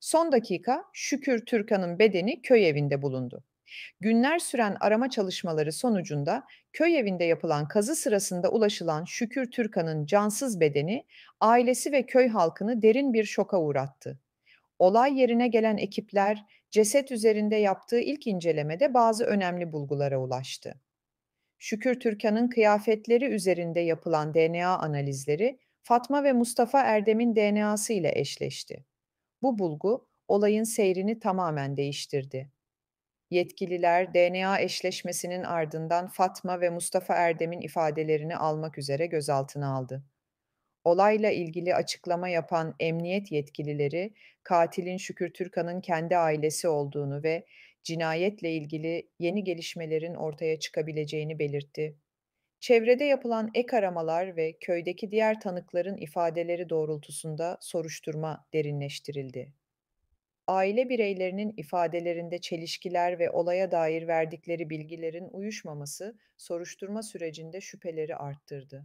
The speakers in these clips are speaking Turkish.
Son dakika Şükür Türkan'ın bedeni köy evinde bulundu. Günler süren arama çalışmaları sonucunda köy evinde yapılan kazı sırasında ulaşılan Şükür Türkan'ın cansız bedeni ailesi ve köy halkını derin bir şoka uğrattı. Olay yerine gelen ekipler ceset üzerinde yaptığı ilk incelemede bazı önemli bulgulara ulaştı. Şükür Türkan'ın kıyafetleri üzerinde yapılan DNA analizleri Fatma ve Mustafa Erdem'in DNA'sı ile eşleşti. Bu bulgu olayın seyrini tamamen değiştirdi. Yetkililer DNA eşleşmesinin ardından Fatma ve Mustafa Erdem'in ifadelerini almak üzere gözaltına aldı. Olayla ilgili açıklama yapan emniyet yetkilileri katilin Şükür Türkan'ın kendi ailesi olduğunu ve cinayetle ilgili yeni gelişmelerin ortaya çıkabileceğini belirtti. Çevrede yapılan ek aramalar ve köydeki diğer tanıkların ifadeleri doğrultusunda soruşturma derinleştirildi. Aile bireylerinin ifadelerinde çelişkiler ve olaya dair verdikleri bilgilerin uyuşmaması soruşturma sürecinde şüpheleri arttırdı.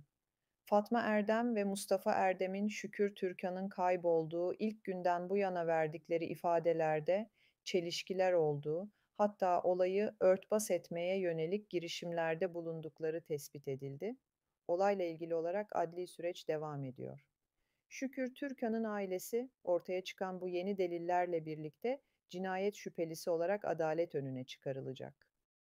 Fatma Erdem ve Mustafa Erdem'in Şükür Türkan'ın kaybolduğu ilk günden bu yana verdikleri ifadelerde çelişkiler olduğu, hatta olayı örtbas etmeye yönelik girişimlerde bulundukları tespit edildi. Olayla ilgili olarak adli süreç devam ediyor. Şükür Türkan'ın ailesi ortaya çıkan bu yeni delillerle birlikte cinayet şüphelisi olarak adalet önüne çıkarılacak.